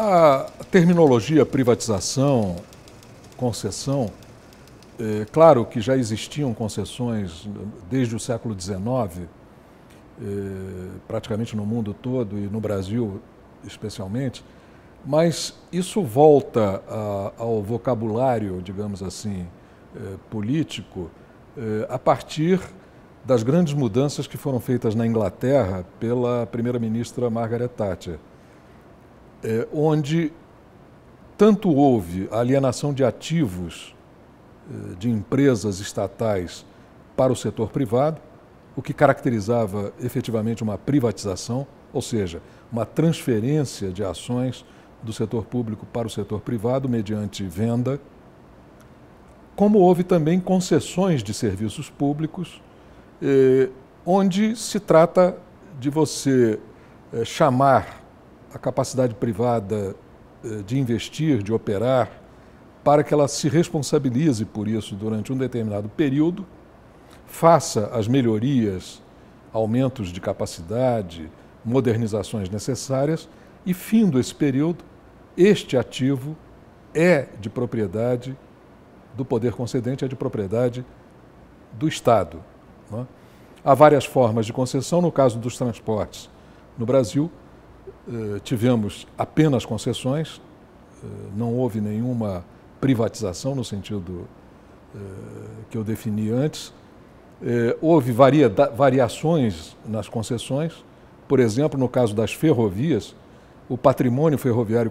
A terminologia privatização, concessão, é claro que já existiam concessões desde o século XIX, é, praticamente no mundo todo e no Brasil especialmente, mas isso volta a, ao vocabulário, digamos assim, é, político, é, a partir das grandes mudanças que foram feitas na Inglaterra pela primeira-ministra Margaret Thatcher é, onde tanto houve alienação de ativos é, de empresas estatais para o setor privado, o que caracterizava efetivamente uma privatização, ou seja, uma transferência de ações do setor público para o setor privado mediante venda, como houve também concessões de serviços públicos, eh, onde se trata de você eh, chamar a capacidade privada eh, de investir, de operar, para que ela se responsabilize por isso durante um determinado período, faça as melhorias, aumentos de capacidade, modernizações necessárias e, findo esse período, este ativo é de propriedade do poder concedente, é de propriedade do Estado. É? Há várias formas de concessão, no caso dos transportes no Brasil, eh, tivemos apenas concessões, eh, não houve nenhuma privatização no sentido eh, que eu defini antes. Houve varia, variações nas concessões, por exemplo, no caso das ferrovias, o patrimônio ferroviário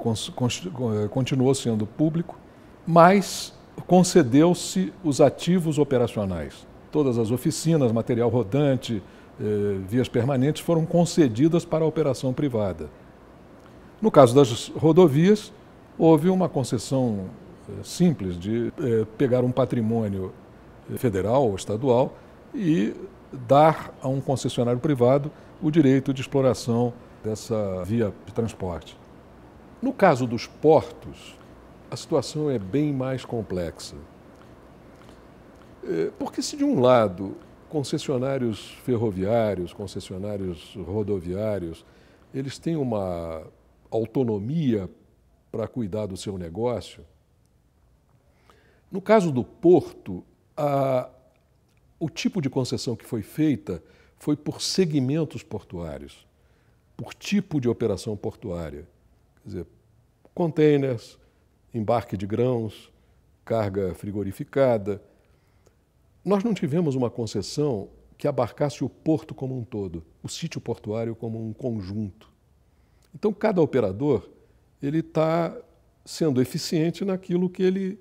continuou sendo público, mas concedeu-se os ativos operacionais. Todas as oficinas, material rodante, vias permanentes foram concedidas para a operação privada. No caso das rodovias, houve uma concessão eh, simples de eh, pegar um patrimônio eh, federal ou estadual e dar a um concessionário privado o direito de exploração dessa via de transporte. No caso dos portos, a situação é bem mais complexa. Porque, se de um lado concessionários ferroviários, concessionários rodoviários, eles têm uma autonomia para cuidar do seu negócio. No caso do porto, a, o tipo de concessão que foi feita foi por segmentos portuários, por tipo de operação portuária. Quer dizer, containers, embarque de grãos, carga frigorificada. Nós não tivemos uma concessão que abarcasse o porto como um todo, o sítio portuário como um conjunto. Então, cada operador ele está sendo eficiente naquilo que ele,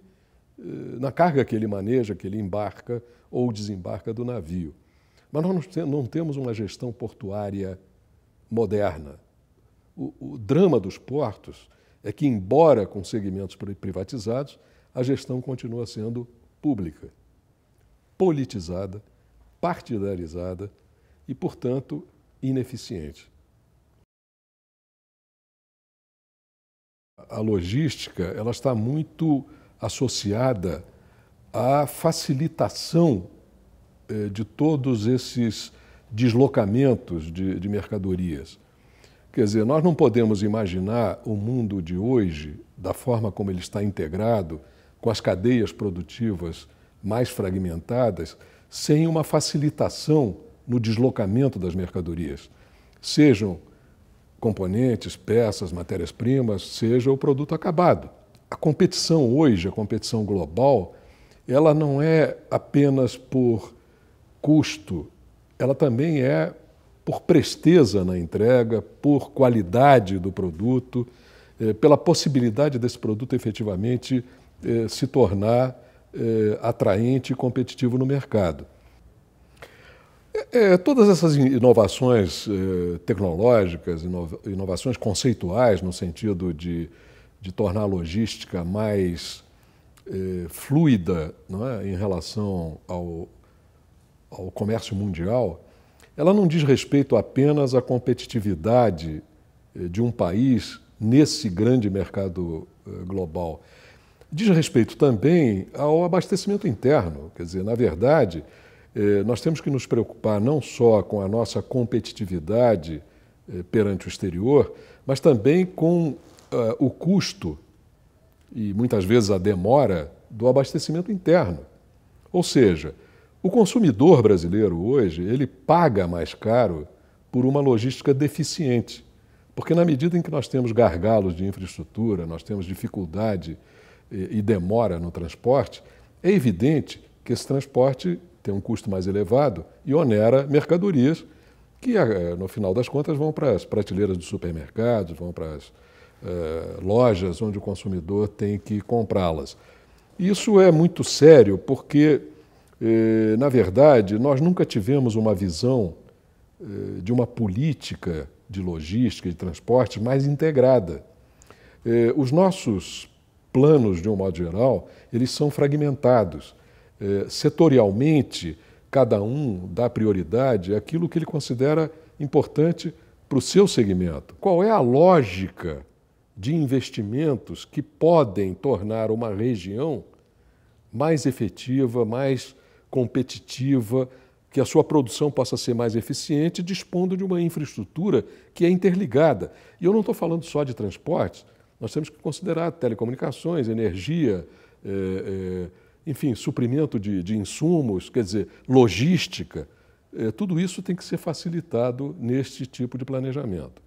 eh, na carga que ele maneja, que ele embarca ou desembarca do navio. Mas nós não temos uma gestão portuária moderna. O, o drama dos portos é que, embora com segmentos privatizados, a gestão continua sendo pública, politizada, partidarizada e, portanto, ineficiente. a logística ela está muito associada à facilitação eh, de todos esses deslocamentos de, de, mercadorias. Quer dizer, nós não podemos imaginar o mundo de hoje, da forma como ele está integrado, com as cadeias produtivas mais fragmentadas, sem uma facilitação no deslocamento das mercadorias, sejam componentes, peças, matérias-primas, seja o produto acabado. A competição hoje, a competição global, ela não é apenas por custo, ela também é por presteza na entrega, por qualidade do produto, eh, pela possibilidade desse produto efetivamente eh, se tornar eh, atraente e competitivo no mercado. É, é, todas essas inovações é, tecnológicas, inova inovações conceituais, no sentido de, de tornar a logística mais eh, fluida é, em relação ao, ao comércio mundial, ela não diz respeito apenas à competitividade de um país nesse grande mercado global. Diz respeito também ao abastecimento interno, quer dizer, na verdade eh, nós temos que nos preocupar não só com a nossa competitividade eh, perante o exterior, mas também com ah, o custo e muitas vezes a demora do abastecimento interno. Ou seja, o consumidor brasileiro hoje, ele paga mais caro por uma logística deficiente, porque na medida em que nós temos gargalos de infraestrutura, nós temos dificuldade eh, e demora no transporte, é evidente que esse transporte tem um custo mais elevado e onera mercadorias que, eh, no final das contas, vão para as prateleiras dos supermercados, vão para as eh, lojas onde o consumidor tem que comprá-las. Isso é muito sério porque, eh, na verdade, nós nunca tivemos uma visão de uma política de logística e de transporte mais integrada. os nossos planos, de um modo geral, eles são fragmentados. É, setorialmente, cada um dá prioridade àquilo que ele considera importante para o seu segmento. Qual é a lógica de investimentos que podem tornar uma região mais efetiva, mais competitiva, que a sua produção possa ser mais eficiente, dispondo de uma infraestrutura que é interligada. E eu não estou falando só de transportes, nós temos que considerar telecomunicações, energia. É, é, enfim, suprimento de, de insumos, quer dizer, logística, é, tudo isso tem que ser facilitado neste tipo de planejamento.